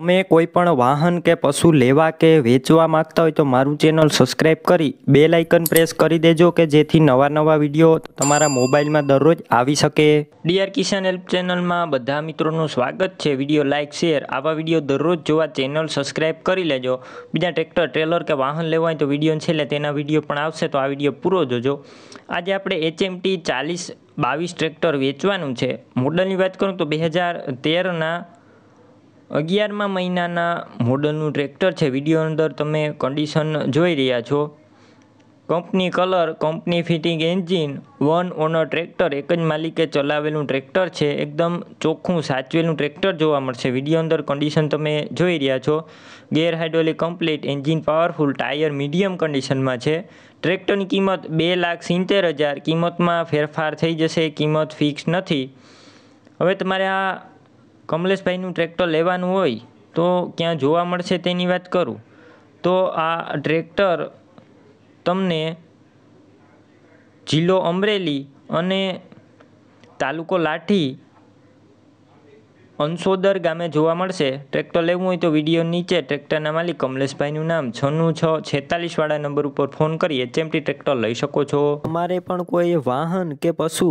તમે કોઈ પણ વાહન કે પશુ લેવા કે વેચવા માંગતા હોય તો મારું ચેનલ સબસ્ક્રાઈબ કરી બે લાઇકન પ્રેસ કરી દેજો કે જેથી નવા નવા વિડીયો તમારા મોબાઈલમાં દરરોજ આવી શકે ડીઆર કિશન હેલ્પ ચેનલમાં બધા મિત્રોનું સ્વાગત છે વિડીયો લાઇક શેર આવા વિડીયો દરરોજ જોવા ચેનલ સબસ્ક્રાઈબ કરી લેજો બીજા ટ્રેક્ટર ટ્રેલર કે વાહન લેવા હોય તો વિડીયો છે એટલે તેના વિડીયો પણ આવશે તો આ વિડીયો પૂરો જોજો આજે આપણે એચએમટી ચાલીસ બાવીસ ટ્રેક્ટર વેચવાનું છે મોડલની વાત કરું તો બે હજાર તેરના અગિયારમાં મહિનાના મોડલનું ટ્રેક્ટર છે વિડીયો અંદર તમે કન્ડિશન જોઈ રહ્યા છો company colour company fitting engine one owner tractor એક જ માલિકે ચલાવેલું ટ્રેક્ટર છે એકદમ ચોખ્ખું સાચવેલું ટ્રેક્ટર જોવા મળશે વિડીયો અંદર કન્ડિશન તમે જોઈ રહ્યા છો gear hydraulic complete engine powerful tyre medium કન્ડિશનમાં છે ટ્રેક્ટરની કિંમત બે લાખ સિત્તેર હજાર કિંમતમાં ફેરફાર થઈ જશે કિંમત ફિક્સ નથી હવે તમારે આ કમલેશભાઈનું ટ્રેક્ટર લેવાનું હોય તો ક્યાં જોવા મળશે તેની વાત કરું તો આ ટ્રેક્ટર તમને જિલ્લો અમરેલી અને તાલુકો લાઠી અંશોદર ગામે જોવા મળશે ટ્રેક્ટર લેવું હોય તો વિડીયો નીચે ટ્રેક્ટરના માલિક કમલેશભાઈનું નામ છનું છ છેતાલીસવાળા નંબર ઉપર ફોન કરી એચએમટી ટ્રેક્ટર લઈ શકો છો અમારે પણ કોઈ વાહન કે પશુ